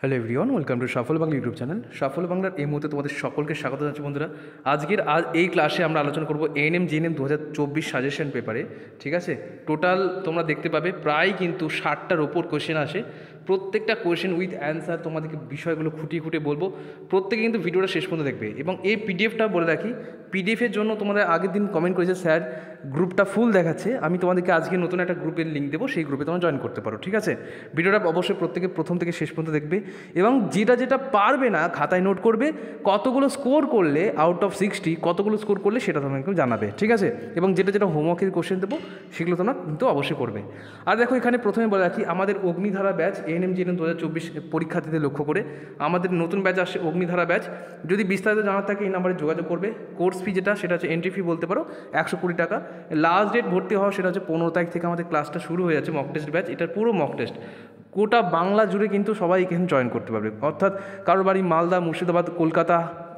Hello everyone welcome to Safal Bangla YouTube channel Safal বাংলার এই মুহূর্তে তোমাদের সকলকে স্বাগত জানাচ্ছি বন্ধুরা আজকের আজ এই ক্লাসে আমরা আলোচনা করব এন এম জিএনএম দু হাজার চব্বিশ সাজেশন পেপারে ঠিক আছে টোটাল তোমরা দেখতে পাবে প্রায় কিন্তু ষাটটার ওপর কোয়েশ্চেন আসে প্রত্যেকটা কোয়েশ্চেন উইথ অ্যান্সার তোমাদেরকে বিষয়গুলো খুঁটিয়ে খুঁটিয়ে বলবো প্রত্যেকে কিন্তু ভিডিওটা শেষ পর্যন্ত দেখবে এবং এই পিডিএফটা বলে রাখি পিডিএফের জন্য তোমাদের আগের দিন কমেন্ট করেছে স্যার গ্রুপটা ফুল দেখাচ্ছে আমি তোমাদেরকে আজকে নতুন একটা গ্রুপের লিঙ্ক দেবো সেই গ্রুপে তোমরা জয়েন করতে পারো ঠিক আছে ভিডিওটা অবশ্যই প্রত্যেকে প্রথম থেকে শেষ পর্যন্ত দেখবে এবং যেটা যেটা পারবে না খাতায় নোট করবে কতগুলো স্কোর করলে আউট অফ সিক্সটি কতগুলো স্কোর করলে সেটা তোমাকে জানাবে ঠিক আছে এবং যেটা যেটা হোমওয়ার্কের কোশ্চেন দেবো সেগুলো তোমরা কিন্তু অবশ্যই করবে আর দেখো এখানে প্রথমে বলে রাখি আমাদের অগ্নিধারা ব্যাচ এএনএম জিএনএম দু হাজার চব্বিশ পরীক্ষার্থীদের লক্ষ্য করে আমাদের নতুন ব্যাচ আসে অগ্নিধারা ব্যাচ যদি বিস্তারিত জানার থাকে এই নাম্বারে যোগাযোগ করবে কোর্স কোর্স ফি যেটা সেটা হচ্ছে এন্ট্রি ফি বলতে পারো একশো কুড়ি টাকা লাস্ট ডেট ভর্তি হওয়া সেটা হচ্ছে পনেরো তারিখ থেকে আমাদের ক্লাসটা শুরু হয়ে যাচ্ছে মক টেস্ট ব্যাচ এটার পুরো মক টেস্ট গোটা বাংলা জুড়ে কিন্তু সবাই এখানে জয়েন করতে পারবে অর্থাৎ কারোর বাড়ি মালদা মুর্শিদাবাদ কলকাতা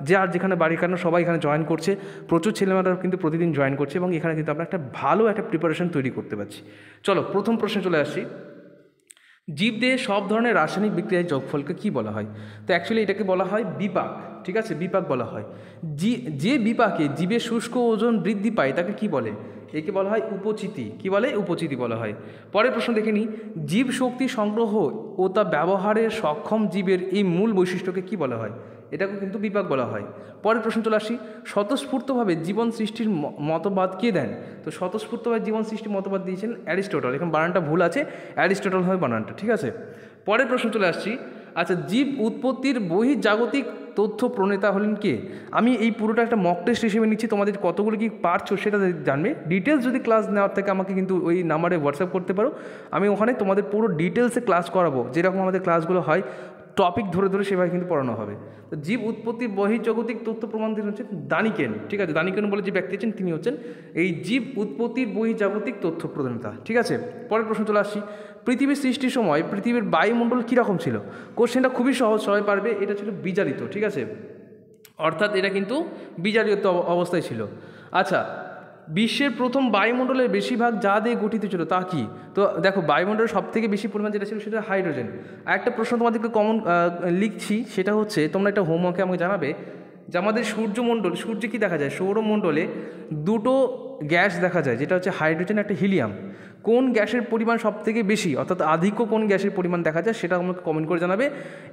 যে আর যেখানে বাড়ি কেন সবাই এখানে জয়েন করছে প্রচুর ছেলেমেয়েরা কিন্তু প্রতিদিন জয়েন করছে এবং এখানে কিন্তু আমরা একটা ভালো একটা প্রিপারেশন তৈরি করতে পারছি চলো প্রথম প্রশ্নে চলে আসছি জীব দিয়ে সব ধরনের রাসায়নিক বিক্রিয়ার যোগফলকে কি বলা হয় তো অ্যাকচুয়ালি এটাকে বলা হয় বিপাক ঠিক আছে বিপাক বলা হয় জি যে বিপাকে জীবের শুষ্ক ওজন বৃদ্ধি পায় তাকে কি বলে একে বলা হয় উপচিতি কি বলে উপচিতি বলা হয় পরের প্রশ্ন দেখে নিই জীব শক্তি সংগ্রহ ও তা ব্যবহারের সক্ষম জীবের এই মূল বৈশিষ্ট্যকে কি বলা হয় এটাকে কিন্তু বিপাক বলা হয় পরের প্রশ্ন চলে আসি স্বতঃস্ফূর্তভাবে জীবন সৃষ্টির মতবাদ কে দেন তো স্বতঃস্ফূর্তভাবে জীবন সৃষ্টির মতবাদ দিয়েছেন অ্যারিস্টোটল এখন বানানটা ভুল আছে অ্যারিস্টোটল হবে বানানটা ঠিক আছে পরের প্রশ্ন চলে আসছি আচ্ছা জীব উৎপত্তির বহির্জাগতিক তথ্য প্রণেতা হলেন কে আমি এই পুরোটা একটা মক টেস্ট হিসেবে নিচ্ছি তোমাদের কতগুলো কি পারছো সেটা জানবে ডিটেলস যদি ক্লাস নেওয়ার থেকে আমাকে কিন্তু ওই নাম্বারে হোয়াটসঅ্যাপ করতে পারো আমি ওখানে তোমাদের পুরো ডিটেলসে ক্লাস করাবো যেরকম আমাদের ক্লাসগুলো হয় টপিক ধরে ধরে সেভাবে কিন্তু পড়ানো হবে তো জীব উৎপত্তি বহির্জগতিক তথ্য প্রমাণ তিনি হচ্ছেন দানিকেন ঠিক আছে দানিকেন বলে যে ব্যক্তি আছেন তিনি হচ্ছেন এই জীব উৎপত্তির বহির্জাগতিক তথ্য প্রদানতা ঠিক আছে পরের প্রশ্ন চলে আসছি পৃথিবীর সৃষ্টির সময় পৃথিবীর বায়ুমণ্ডল কীরকম ছিল কোশ্চেনটা খুবই সহজ সবাই পারবে এটা ছিল বিজারিত ঠিক আছে অর্থাৎ এটা কিন্তু বিজারিত অবস্থায় ছিল আচ্ছা বিশ্বের প্রথম বায়ুমণ্ডলের বেশিরভাগ যা দিয়ে গঠিত ছিল তা কি তো দেখো বায়ুমণ্ডলের সবথেকে বেশি পরিমাণ যেটা ছিল সেটা হাইড্রোজেন আর একটা প্রশ্ন তোমাদেরকে কমন লিখছি সেটা হচ্ছে তোমরা একটা হোমওয়ার্কে আমাকে জানাবে যে আমাদের সূর্যমণ্ডল সূর্যে কী দেখা যায় সৌরমণ্ডলে দুটো গ্যাস দেখা যায় যেটা হচ্ছে হাইড্রোজেন একটা হিলিয়াম কোন গ্যাসের পরিমাণ সব থেকে বেশি অর্থাৎ আধিক্য কোন গ্যাসের পরিমাণ দেখা যায় সেটা আমাকে কমেন্ট করে জানাবে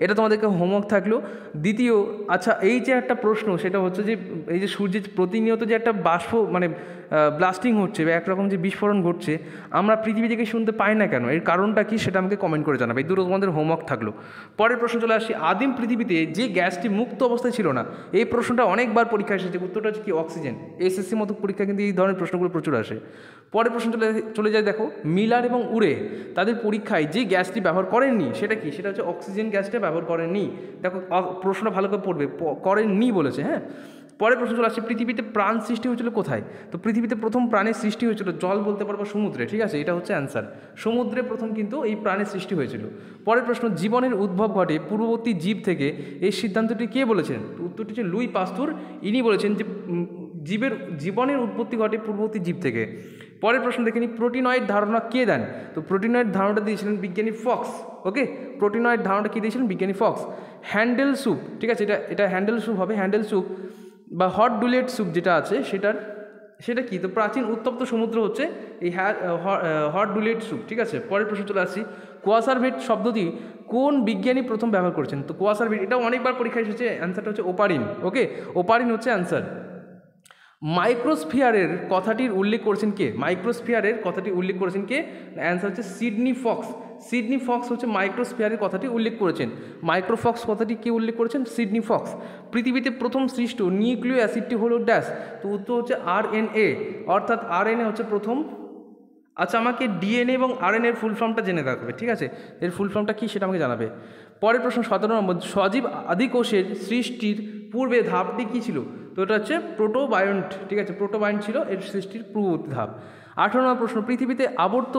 এটা তোমাদেরকে হোমওয়ার্ক থাকলো দ্বিতীয় আচ্ছা এই যে একটা প্রশ্ন সেটা হচ্ছে যে এই যে সূর্যের প্রতিনিয়ত যে একটা বাষ্প মানে ব্লাস্টিং হচ্ছে বা একরকম যে বিস্ফোরণ ঘটছে আমরা পৃথিবী থেকে শুনতে পাই না কেন এর কারণটা কি সেটা আমাকে কমেন্ট করে জানাবে এই দুটো তোমাদের হোমওয়ার্ক থাকলো পরের প্রশ্ন চলে আসি আদিম পৃথিবীতে যে গ্যাসটি মুক্ত অবস্থায় ছিল না এই প্রশ্নটা অনেকবার পরীক্ষা এসেছে উত্তরটা হচ্ছে কি অক্সিজেন এসএসসি মতো পরীক্ষা কিন্তু এই ধরনের প্রশ্নগুলো প্রচুর আসে পরের প্রশ্ন চলে চলে যায় দেখো মিলার এবং উড়ে তাদের পরীক্ষায় যে গ্যাসটি ব্যবহার করেননি সেটা কি সেটা হচ্ছে অক্সিজেন গ্যাসটা ব্যবহার করেননি দেখো প্রশ্ন ভালো করে পড়বে করেননি বলেছে হ্যাঁ পরের প্রশ্ন চলে আসছে পৃথিবীতে প্রাণ সৃষ্টি হয়েছিল কোথায় তো পৃথিবীতে প্রথম প্রাণের সৃষ্টি হয়েছিল জল বলতে পারবো সমুদ্রে ঠিক আছে এটা হচ্ছে অ্যান্সার সমুদ্রে প্রথম কিন্তু এই প্রাণের সৃষ্টি হয়েছিল পরের প্রশ্ন জীবনের উদ্ভব ঘটে পূর্ববর্তী জীব থেকে এই সিদ্ধান্তটি কে বলেছেন উত্তরটি হচ্ছে লুই পাস্তুর ইনি বলেছেন যে জীবের জীবনের উৎপত্তি ঘটে পূর্ববর্তী জীব থেকে পরের প্রশ্ন দেখে নি প্রোটিনয়েড ধারণা কে দেন তো প্রোটিনয়েড ধারণাটা দিয়েছিলেন বিজ্ঞানী ফক্স ওকে প্রোটিনয়েড ধারণাটা কী দিয়েছিলেন বিজ্ঞানী ফক্স হ্যান্ডেল স্যুপ ঠিক আছে এটা এটা হ্যান্ডেল স্যুপ হবে হ্যান্ডেল স্যুপ বা হট ডুলেট স্যুপ যেটা আছে সেটার সেটা কি তো প্রাচীন উত্তপ্ত সমুদ্র হচ্ছে এই হট ডুলেট স্যুপ ঠিক আছে পরের প্রশ্ন চলে আসছি কুয়াশার ভেট শব্দটি কোন বিজ্ঞানী প্রথম ব্যবহার করেছেন তো কুয়াশার ভেট এটা অনেকবার পরীক্ষায় এসেছে অ্যান্সারটা হচ্ছে ওপারিন ওকে ওপারিন হচ্ছে অ্যান্সার মাইক্রোস্ফিয়ারের কথাটির উল্লেখ করেছেন কে মাইক্রোস্ফিয়ারের কথাটি উল্লেখ করেছেন কে অ্যান্সার হচ্ছে সিডনি ফক্স সিডনি ফক্স হচ্ছে মাইক্রোস্ফিয়ারের কথাটি উল্লেখ করেছেন মাইক্রোফক্স কথাটি কে উল্লেখ করেছেন সিডনি ফক্স পৃথিবীতে প্রথম সৃষ্ট নিউক্লিয় অ্যাসিডটি হল ড্যাশ তো উত্তর হচ্ছে আর অর্থাৎ আর হচ্ছে প্রথম আচ্ছা আমাকে ডিএনএ এবং আরএনএর ফুল ফর্মটা জেনে রাখবে ঠিক আছে এর ফুল ফর্মটা কী সেটা আমাকে জানাবে পরের প্রশ্ন সতেরো নম্বর সজীব আদিকোষের সৃষ্টির পূর্বে ধাপটি কী ছিল তো এটা হচ্ছে প্রোটোবায়ন্ট ঠিক আছে প্রোটোবায়ন্ট ছিল এর সৃষ্টির পূর্ববর্তী ধাপ আঠারো নম্বর প্রশ্ন পৃথিবীতে আবর্ত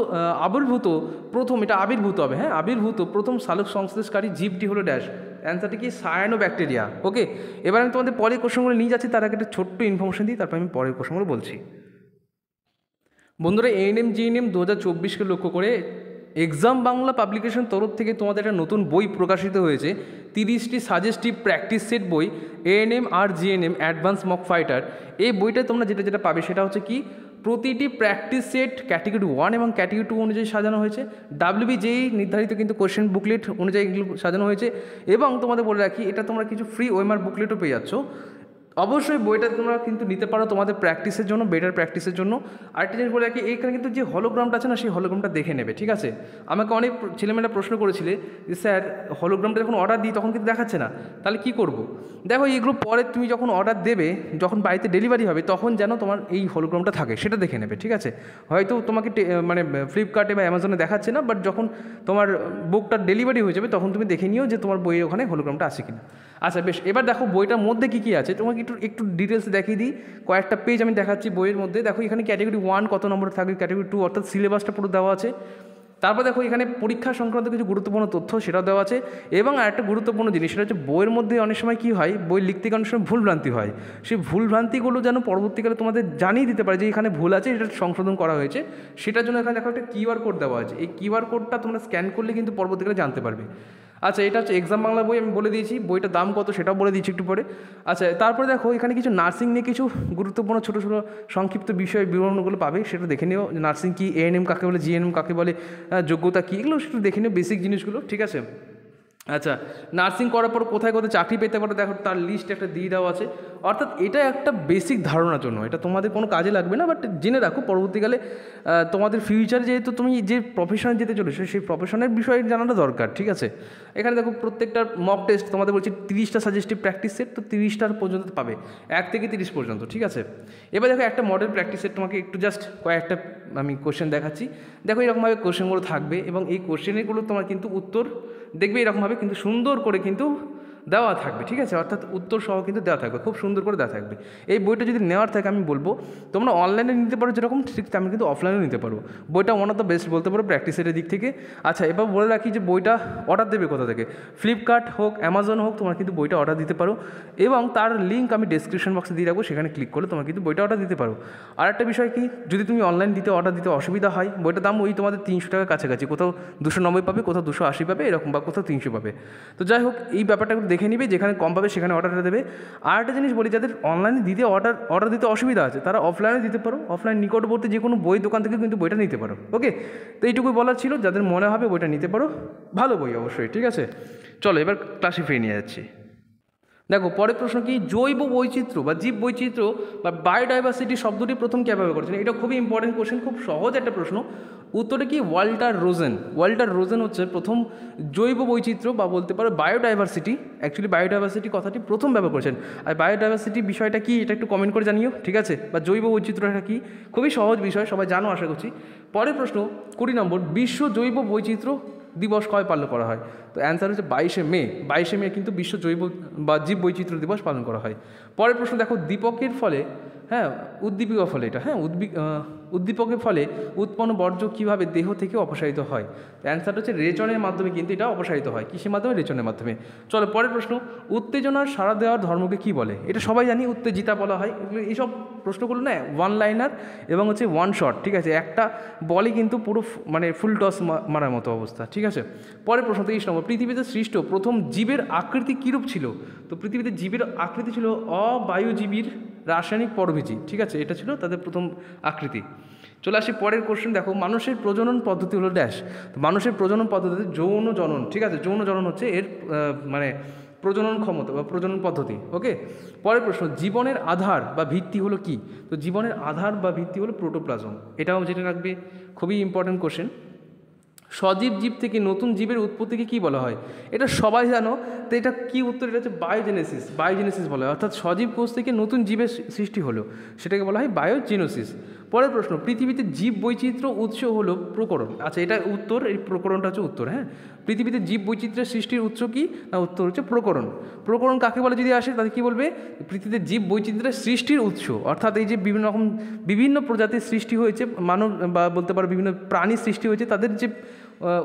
আবির্ভূত প্রথম এটা আবির্ভূত হবে হ্যাঁ আবির্ভূত প্রথম শালক সংশ্লেষকারী জীবটি হলো ড্যাশ অ্যান্সারটি কি সায়ানো ব্যাকটেরিয়া ওকে এবার আমি তোমাদের পরের কোশ্চনগুলো নিয়ে যাচ্ছি তার আগে একটা ছোট্ট ইনফরমেশন দিই তারপর আমি পরের কোশ্চনগুলো বলছি বন্ধুরা এএনএম জিএনএম দু হাজার চব্বিশকে লক্ষ্য করে এক্সাম বাংলা পাবলিকেশন তরফ থেকে তোমাদের একটা নতুন বই প্রকাশিত হয়েছে তিরিশটি সাজেস্টিভ প্র্যাকটিস সেট বই এএনএম আর জিএনএম অ্যাডভান্স মক ফাইটার এই বইটা তোমরা যেটা যেটা পাবে সেটা হচ্ছে কি প্রতিটি প্র্যাকটিস সেট ক্যাটেগরি ওয়ান এবং ক্যাটেগরি টু অনুযায়ী সাজানো হয়েছে ডাব্লিউবি যেই নির্ধারিত কিন্তু কোয়েশ্চেন বুকলেট অনুযায়ী এগুলো সাজানো হয়েছে এবং তোমাদের বলে রাখি এটা তোমরা কিছু ফ্রি ওয়েমার বুকলেটও পেয়ে যাচ্ছ অবশ্যই বইটা তোমরা কিন্তু নিতে পারো তোমাদের প্র্যাকটিসের জন্য বেটার প্র্যাকটিসের জন্য আরেকটা জিনিস বলে রাখি এইখানে কিন্তু যে হলোগ্রামটা আছে না সেই হলোগ্রামটা দেখে নেবে ঠিক আছে আমাকে অনেক ছেলেমেয়েরা প্রশ্ন করেছিলে যে স্যার হলোগ্রামটা যখন অর্ডার দিই তখন কিন্তু দেখাচ্ছে না তাহলে কি করব। দেখো এইগুলো পরে তুমি যখন অর্ডার দেবে যখন বাড়িতে ডেলিভারি হবে তখন যেন তোমার এই হলোগ্রামটা থাকে সেটা দেখে নেবে ঠিক আছে হয়তো তোমাকে মানে ফ্লিপকার্টে বা অ্যামাজনে দেখাচ্ছে না বাট যখন তোমার বুকটা ডেলিভারি হয়ে যাবে তখন তুমি দেখে নিও যে তোমার বইয়ের ওখানে হলোগ্রামটা আছে কিনা আচ্ছা বেশ এবার দেখো বইটার মধ্যে কী কী আছে তোমাকে একটু একটু ডিটেলস দেখিয়ে দিই কয়েকটা পেজ আমি দেখাচ্ছি বইয়ের মধ্যে দেখো এখানে ক্যাটাগরি ওয়ান কত নম্বর থাকবে ক্যাটাগরি টু অর্থাৎ সিলেবাসটা পুরো দেওয়া আছে তারপর দেখো এখানে পরীক্ষা সংক্রান্ত কিছু গুরুত্বপূর্ণ তথ্য সেটাও দেওয়া আছে এবং আরেকটা গুরুত্বপূর্ণ জিনিস সেটা হচ্ছে বইয়ের মধ্যে অনেক সময় কী হয় বই লিখতে গিয়ে অনেক সময় ভুলভ্রান্তি হয় সেই ভুলভ্রান্তিগুলো যেন পরবর্তীকালে তোমাদের জানিয়ে দিতে পারে যে এখানে ভুল আছে এটা সংশোধন করা হয়েছে সেটার জন্য এখানে দেখো একটা কিউআর কোড দেওয়া আছে এই কিউআর কোডটা তোমরা স্ক্যান করলে কিন্তু পরবর্তীকালে জানতে পারবে আচ্ছা এটা হচ্ছে এক্সাম বাংলা বই আমি বলে দিয়েছি বইটার দাম কত সেটাও বলে দিয়েছি একটু পরে আচ্ছা তারপরে দেখো এখানে কিছু নার্সিং নিয়ে কিছু গুরুত্বপূর্ণ ছোটো ছোটো সংক্ষিপ্ত বিষয় বিবরণগুলো পাবে সেটা দেখে নিও নার্সিং কী এএনএম কাকে বলে জিএনএম কাকে বলে যোগ্যতা কী এগুলো সেটা দেখে নিও বেসিক জিনিসগুলো ঠিক আছে আচ্ছা নার্সিং করার পর কোথায় কোথায় চাকরি পেতে পারো দেখো তার লিস্ট একটা দিয়ে দেওয়া আছে অর্থাৎ এটা একটা বেসিক ধারণার জন্য এটা তোমাদের কোনো কাজে লাগবে না বাট জেনে রাখো পরবর্তীকালে তোমাদের ফিউচার যেহেতু তুমি যে প্রফেশনে যেতে চলেছো সেই প্রফেশনের বিষয়ে জানাটা দরকার ঠিক আছে এখানে দেখো প্রত্যেকটা মক টেস্ট তোমাদের বলছি তিরিশটা সাজেস্টিভ প্র্যাকটিস সেট তো তিরিশটার পর্যন্ত পাবে এক থেকে তিরিশ পর্যন্ত ঠিক আছে এবার দেখো একটা মডেল প্র্যাকটিস সেট তোমাকে একটু জাস্ট কয়েকটা আমি কোশ্চেন দেখাচ্ছি দেখো এরকমভাবে কোশ্চেনগুলো থাকবে এবং এই কোশ্চেনগুলো তোমার কিন্তু উত্তর দেখবে এরকমভাবে কিন্তু সুন্দর করে কিন্তু দেওয়া থাকবে ঠিক আছে অর্থাৎ উত্তর সহ কিন্তু দেওয়া থাকবে খুব সুন্দর করে দেওয়া থাকবে এই বইটা যদি নেওয়ার থাকে আমি বলবো তোমরা অনলাইনে নিতে পারো যেরকম ঠিক আমি কিন্তু অফলাইনে নিতে পারবো বইটা ওয়ান অফ দ্য বেস্ট বলতে পারো প্র্যাকটিসের দিক থেকে আচ্ছা এবার বলে রাখি যে বইটা অর্ডার দেবে কোথা থেকে ফ্লিপকার্ট হোক অ্যামাজন হোক তোমার কিন্তু বইটা অর্ডার দিতে পারো এবং তার লিঙ্ক আমি ডিসক্রিপশন বক্সে দিয়ে রাখবো সেখানে ক্লিক করলে তোমার কিন্তু বইটা অর্ডার দিতে পারো আর একটা বিষয় কি যদি তুমি অনলাইন দিতে অর্ডার দিতে অসুবিধা হয় বইটার দাম ওই তোমাদের তিনশো টাকার কাছাকাছি কোথাও দুশো নব্বই পাবে কোথাও দুশো আশি পাবে এরকম বা কোথাও তিনশো পাবে তো যাই হোক এই ব্যাপারটা দেখে নিবে যেখানে কম পাবে সেখানে অর্ডারটা দেবে আর একটা জিনিস বলি যাদের অনলাইনে দিতে অর্ডার অর্ডার দিতে অসুবিধা আছে তারা অফলাইনে দিতে পারো অফলাইন নিকটবর্তী যে কোনো বই দোকান থেকে কিন্তু বইটা নিতে পারো ওকে তো এইটুকুই বলার ছিল যাদের মনে হবে বইটা নিতে পারো ভালো বই অবশ্যই ঠিক আছে চলো এবার ক্লাসে ফিরে নিয়ে যাচ্ছি দেখো পরের প্রশ্ন কি জৈব বৈচিত্র্য বা জীব বৈচিত্র্য বা বায়োডাইভার্সিটি শব্দটি প্রথম কীভাবে করেছেন এটা খুবই ইম্পর্টেন্ট কোশ্চেন খুব সহজ একটা প্রশ্ন উত্তরে কি ওয়াল্টার রোজেন ওয়াল্টার রোজেন হচ্ছে প্রথম জৈব বৈচিত্র্য বা বলতে পারো বায়োডাইভার্সিটি অ্যাকচুয়ালি বায়োডাইভার্সিটি কথাটি প্রথম ব্যবহার করেছেন আর বায়োডাইভার্সিটি বিষয়টা কি এটা একটু কমেন্ট করে জানিও ঠিক আছে বা জৈব বৈচিত্র্যটা কি খুবই সহজ বিষয় সবাই জানো আশা করছি পরের প্রশ্ন কুড়ি নম্বর বিশ্ব জৈব বৈচিত্র্য দিবস কয় পালন করা হয় তো অ্যান্সার হচ্ছে বাইশে মে বাইশে মে কিন্তু বিশ্ব জৈব বা জীব বৈচিত্র্য দিবস পালন করা হয় পরের প্রশ্ন দেখো দীপকের ফলে হ্যাঁ উদ্দীপকের ফলে এটা হ্যাঁ উদ্দীপ উদ্দীপকের ফলে উৎপন্ন বর্জ্য কীভাবে দেহ থেকে অপসারিত হয় অ্যান্সারটা হচ্ছে রেচনের মাধ্যমে কিন্তু এটা অপসারিত হয় কৃষির মাধ্যমে রেচনের মাধ্যমে চলো পরের প্রশ্ন উত্তেজনার সাড়া দেওয়ার ধর্মকে কি বলে এটা সবাই জানি উত্তেজিতা বলা হয় এগুলো এইসব প্রশ্নগুলো না ওয়ান লাইনার এবং হচ্ছে ওয়ান শট ঠিক আছে একটা বলে কিন্তু পুরো মানে ফুল টস মারার মতো অবস্থা ঠিক আছে পরের প্রশ্ন তো এই নম্বর পৃথিবীতে সৃষ্ট প্রথম জীবের আকৃতি কীরূপ ছিল তো পৃথিবীতে জীবের আকৃতি ছিল অবায়ুজীবীর রাসায়নিক পরবীজী ঠিক আছে এটা ছিল তাদের প্রথম আকৃতি চলে আসি পরের কোশ্চেন দেখো মানুষের প্রজনন পদ্ধতি হলো ড্যাশ তো মানুষের প্রজনন পদ্ধতিতে যৌন জনন ঠিক আছে যৌন জনন হচ্ছে এর মানে প্রজনন ক্ষমতা বা প্রজনন পদ্ধতি ওকে পরের প্রশ্ন জীবনের আধার বা ভিত্তি হলো কি তো জীবনের আধার বা ভিত্তি হলো প্রোটোপ্লাজম এটাও যেটা রাখবে খুবই ইম্পর্ট্যান্ট কোশ্চেন সজীব জীব থেকে নতুন জীবের উৎপত্তিকে কী বলা হয় এটা সবাই জানো তো এটা কী উত্তর এটা হচ্ছে বায়োজেনেসিস বায়োজেনেসিস বলা হয় অর্থাৎ সজীব কোষ থেকে নতুন জীবের সৃষ্টি হলো সেটাকে বলা হয় বায়োজেনোসিস পরের প্রশ্ন পৃথিবীতে জীব বৈচিত্র্য উৎস হলো প্রকরণ আচ্ছা এটা উত্তর এই প্রকরণটা হচ্ছে উত্তর হ্যাঁ পৃথিবীতে জীব বৈচিত্র্যের সৃষ্টির উৎস কি না উত্তর হচ্ছে প্রকরণ প্রকরণ কাকে বলে যদি আসে তাহলে কী বলবে পৃথিবীতে জীব বৈচিত্র্যের সৃষ্টির উৎস অর্থাৎ এই যে বিভিন্ন রকম বিভিন্ন প্রজাতির সৃষ্টি হয়েছে মানব বা বলতে পারো বিভিন্ন প্রাণী সৃষ্টি হয়েছে তাদের যে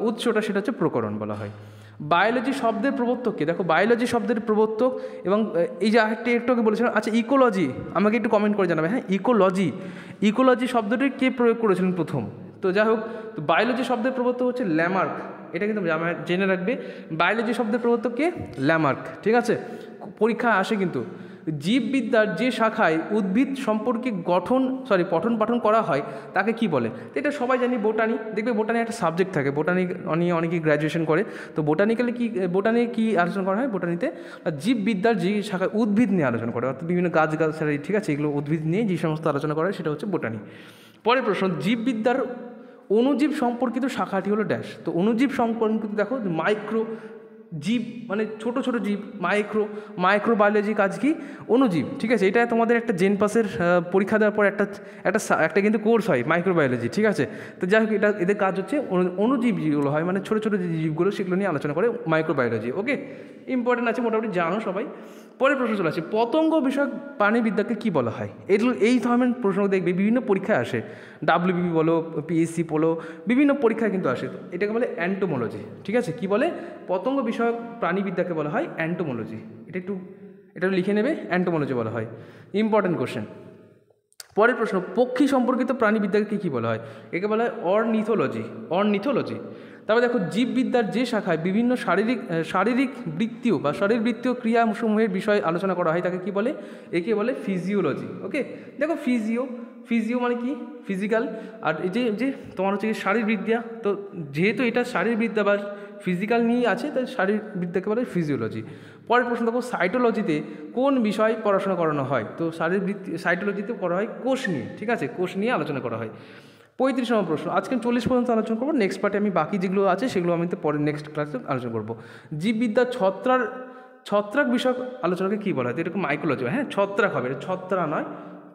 উৎসটা সেটা হচ্ছে প্রকরণ বলা হয় বায়োলজি শব্দের প্রবর্তককে দেখো বায়োলজি শব্দের প্রবর্তক এবং এই যে আরেকটি একটু আগে বলেছিলাম আচ্ছা ইকোলজি আমাকে একটু কমেন্ট করে জানাবে হ্যাঁ ইকোলজি ইকোলজি শব্দটি কে প্রয়োগ করেছিলেন প্রথম তো যাই হোক তো বায়োলজি শব্দের প্রবর্তক হচ্ছে ল্যামার্ক এটা কিন্তু জেনে রাখবে বায়োলজি শব্দের প্রবর্তক কে ল্যামার্ক ঠিক আছে পরীক্ষা আসে কিন্তু জীববিদ্যার যে শাখায় উদ্ভিদ সম্পর্কে গঠন সরি পঠন পাঠন করা হয় তাকে কি বলে তো এটা সবাই জানি বোটানি দেখবে বোটানি একটা সাবজেক্ট থাকে বোটানি নিয়ে অনেকেই গ্র্যাজুয়েশন করে তো বোটানিক্যালে কি বোটানি কি আলোচনা করা হয় বোটানিতে জীববিদ্যার যে শাখায় উদ্ভিদ নিয়ে আলোচনা করে অর্থাৎ বিভিন্ন গাছ গাছালি ঠিক আছে এগুলো উদ্ভিদ নিয়ে যে সমস্ত আলোচনা করা হয় সেটা হচ্ছে বোটানি পরের প্রশ্ন জীববিদ্যার অণুজীব সম্পর্কিত শাখাটি হলো ড্যাশ তো অণুজীব সম্পর্কিত দেখো মাইক্রো জীব মানে ছোট ছোট জীব মাইক্রো মাইক্রোবায়োলজি কাজ কি অনুজীব ঠিক আছে এটা তোমাদের একটা জেন পাসের পরীক্ষা দেওয়ার পর একটা একটা একটা কিন্তু কোর্স হয় মাইক্রোবায়োলজি ঠিক আছে তো যাই হোক এটা এদের কাজ হচ্ছে অনুজীব যেগুলো হয় মানে ছোটো ছোটো যে জীবগুলো সেগুলো নিয়ে আলোচনা করে মাইক্রোবায়োলজি ওকে ইম্পর্টেন্ট আছে মোটামুটি জানো সবাই পরের প্রশ্ন চলে আসে পতঙ্গ বিষয়ক প্রাণীবিদ্যাকে কী বলা হয় এগুলো এই ধরনের প্রশ্ন দেখবে বিভিন্ন পরীক্ষায় আসে ডাব্লিউবিবি বলো পিএসসি বলো বিভিন্ন পরীক্ষায় কিন্তু আসে এটাকে বলে অ্যান্টোমোলজি ঠিক আছে কি বলে পতঙ্গ বিষয় বিষয়ক প্রাণীবিদ্যাকে বলা হয় অ্যান্টোমোলজি এটা একটু এটা লিখে নেবে অ্যান্টোমোলজি বলা হয় ইম্পর্ট্যান্ট কোশ্চেন পরের প্রশ্ন পক্ষী সম্পর্কিত প্রাণীবিদ্যাকে কী কী বলা হয় একে বলা হয় অর্নিথোলজি অর্নিথোলজি তারপর দেখো জীববিদ্যার যে শাখায় বিভিন্ন শারীরিক শারীরিক বৃত্তীয় বা শরীরবৃত্তীয় ক্রিয়াসমূহের বিষয়ে আলোচনা করা হয় তাকে কি বলে একে বলে ফিজিওলজি ওকে দেখো ফিজিও ফিজিও মানে কি ফিজিক্যাল আর যে যে তোমার হচ্ছে শারীরবিদ্যা তো যেহেতু এটা শারীরবিদ্যা বা ফিজিক্যাল নিয়েই আছে তাই শারীরবিদ্যা বলে ফিজিওলজি পরের প্রশ্ন দেখো সাইটোলজিতে কোন বিষয় পড়াশোনা করানো হয় তো শারীরবৃত্তি সাইটোলজিতে করা হয় কোষ নিয়ে ঠিক আছে কোষ নিয়ে আলোচনা করা হয় পঁয়ত্রিশ নম্বর প্রশ্ন আজকে চল্লিশ পর্যন্ত আলোচনা করবো নেক্সট পার্টে আমি বাকি যেগুলো আছে সেগুলো আমি তো পরে নেক্সট ক্লাসে আলোচনা করবো জীববিদ্যা ছত্রার ছত্রাক বিষয়ক আলোচনাকে কী বলা হয় এরকম মাইকোলজি হ্যাঁ ছত্রাক হবে ছত্রা নয়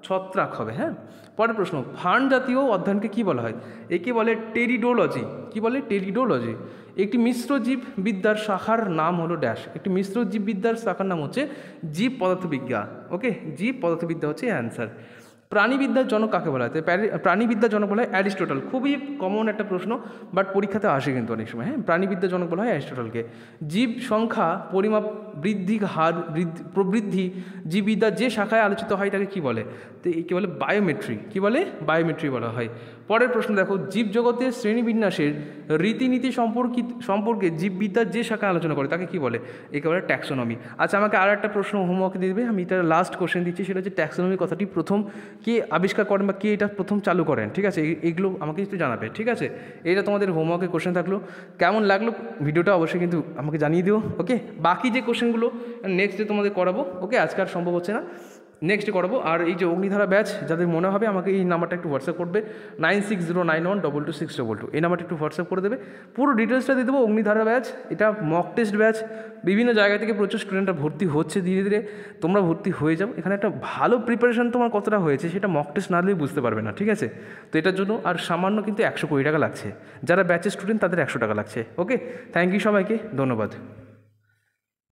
ছত্রাক হবে হ্যাঁ পরের প্রশ্ন ফার্ন জাতীয় অধ্যয়নকে কী বলা হয় একে বলে টেরিডোলজি কী বলে টেরিডোলজি একটি মিশ্র জীববিদ্যার শাখার নাম হলো ড্যাশ একটি মিশ্র জীববিদ্যার শাখার নাম হচ্ছে জীব পদার্থবিদ্যা ওকে জীব পদার্থবিদ্যা হচ্ছে অ্যান্সার প্রাণীবিদ্যার জনক কাকে বলা হয় প্রাণীবিদ্যার জনক বলা হয় অ্যারিস্টোটাল খুবই কমন একটা প্রশ্ন বাট পরীক্ষাতে আসে কিন্তু অনেক সময় হ্যাঁ প্রাণীবিদ্যার জনক বলা হয় অ্যারিস্টোটালকে জীব সংখ্যা পরিমাপ বৃদ্ধি হার বৃদ্ধি প্রবৃদ্ধি জীববিদ্যা যে শাখায় আলোচিত হয় তাকে কী বলে তো কী বলে বায়োমেট্রি কী বলে বায়োমেট্রি বলা হয় পরের প্রশ্ন দেখো জীবজগতের শ্রেণীবিন্যাসের রীতিনীতি সম্পর্কিত সম্পর্কে জীববিদ্যার যে শাখা আলোচনা করে তাকে কি বলে একেবারে ট্যাক্সোনমি আচ্ছা আমাকে আর একটা প্রশ্ন হোমওয়ার্ক দিয়ে দেবে আমি এটা লাস্ট কোশ্চেন দিচ্ছি সেটা হচ্ছে ট্যাক্সোনমি কথাটি প্রথম কে আবিষ্কার করেন বা কে এটা প্রথম চালু করেন ঠিক আছে এগুলো আমাকে একটু জানাবে ঠিক আছে এটা তোমাদের হোমওয়ার্কের কোশ্চেন থাকলো কেমন লাগলো ভিডিওটা অবশ্যই কিন্তু আমাকে জানিয়ে দিও ওকে বাকি যে কোশ্চেনগুলো নেক্সট ডে তোমাদের করাবো ওকে আজকে আর সম্ভব হচ্ছে না নেক্সট করবো আর এই যে অগ্নিধারা ব্যাচ যাদের মনে হবে আমাকে এই নাম্বারটা একটু হোয়াটসঅ্যাপ করবে nine six zero nine one double two six double two এই নাম্বারটা একটু হোয়াটসঅ্যাপ করে দেবে পুরো ডিটেলসটা দিয়ে দেবো অগ্নিধারা ব্যাচ এটা মক টেস্ট ব্যাচ বিভিন্ন জায়গা থেকে প্রচুর স্টুডেন্টরা ভর্তি হচ্ছে ধীরে ধীরে তোমরা ভর্তি হয়ে যাও এখানে একটা ভালো প্রিপারেশন তোমার কতটা হয়েছে সেটা মক টেস্ট না দিলে বুঝতে পারবে না ঠিক আছে তো এটার জন্য আর সামান্য কিন্তু একশো কুড়ি টাকা লাগছে যারা ব্যাচের স্টুডেন্ট তাদের একশো টাকা লাগছে ওকে থ্যাংক ইউ সবাইকে ধন্যবাদ